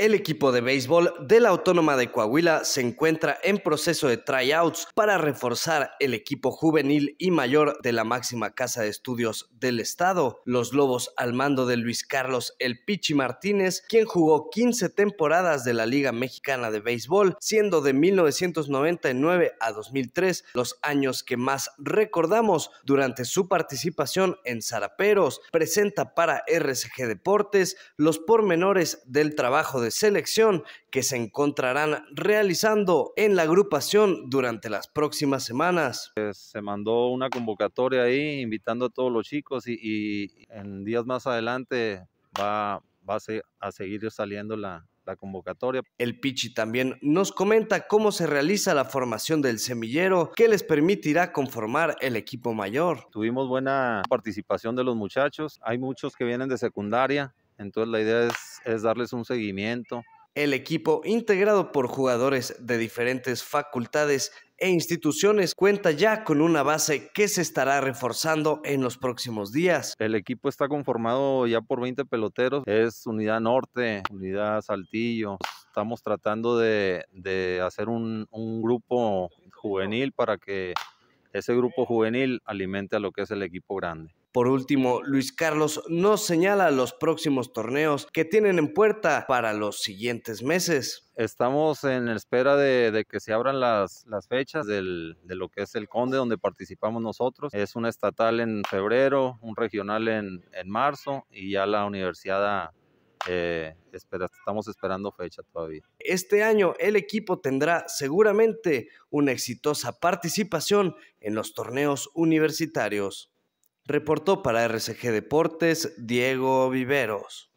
El equipo de béisbol de la Autónoma de Coahuila se encuentra en proceso de tryouts para reforzar el equipo juvenil y mayor de la máxima casa de estudios del estado, los Lobos al mando de Luis Carlos El Pichi Martínez, quien jugó 15 temporadas de la Liga Mexicana de Béisbol, siendo de 1999 a 2003 los años que más recordamos durante su participación en Zaraperos. Presenta para RCG Deportes los pormenores del trabajo de selección que se encontrarán realizando en la agrupación durante las próximas semanas. Pues, se mandó una convocatoria ahí invitando a todos los chicos y, en días más adelante va, va a, seguir saliendo la, la convocatoria. El Pichi también nos comenta cómo se realiza la formación del semillero que les permitirá conformar el equipo mayor. Tuvimos buena participación de los muchachos, hay muchos que vienen de secundaria, entonces la idea es, darles un seguimiento. El equipo, integrado por jugadores de diferentes facultades e instituciones, cuenta ya con una base que se estará reforzando en los próximos días. El equipo está conformado ya por 20 peloteros, es Unidad Norte, Unidad Saltillo. Estamos tratando de, hacer un grupo juvenil para que ese grupo juvenil alimenta lo que es el equipo grande. Por último, Luis Carlos nos señala los próximos torneos que tienen en puerta para los siguientes meses. Estamos en espera de, que se abran las, fechas de lo que es el Conde, donde participamos nosotros. Es un estatal en febrero, un regional en, en marzo y ya la universidad eh, estamos esperando fecha todavía. Este año el equipo tendrá seguramente una exitosa participación en los torneos universitarios. Reportó para RCG Deportes Diego Viveros.